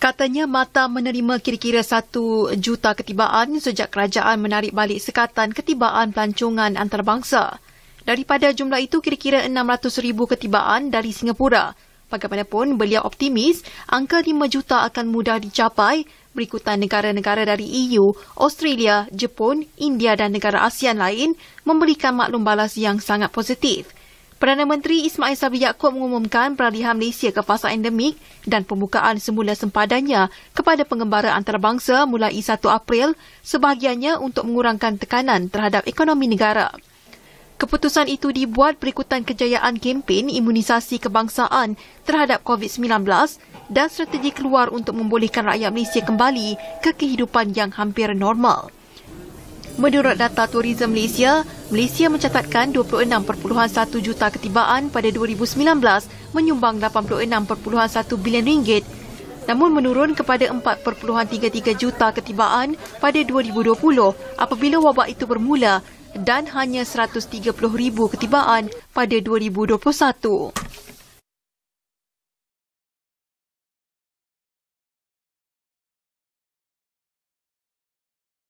Katanya Mata menerima kira-kira 1 juta ketibaan sejak kerajaan menarik balik sekatan ketibaan pelancongan antarabangsa. Daripada jumlah itu, kira-kira ribu ketibaan dari Singapura. Bagaimanapun, beliau optimis angka 5 juta akan mudah dicapai berikutan negara-negara dari EU, Australia, Jepun, India dan negara ASEAN lain memberikan maklum balas yang sangat positif. Perdana Menteri Ismail Sabri Yaakob mengumumkan peralihan Malaysia ke fasa endemik dan pembukaan semula sempadannya kepada pengembara antarabangsa mulai 1 April sebahagiannya untuk mengurangkan tekanan terhadap ekonomi negara. Keputusan itu dibuat berikutan kejayaan kempen imunisasi kebangsaan terhadap COVID-19 dan strategi keluar untuk membolehkan rakyat Malaysia kembali ke kehidupan yang hampir normal. Menurut data Tourism Malaysia, Malaysia mencatatkan 26.1 juta ketibaan pada 2019 menyumbang 86.1 bilion ringgit namun menurun kepada 4.33 juta ketibaan pada 2020 apabila wabak itu bermula dan hanya 130,000 ketibaan pada 2021.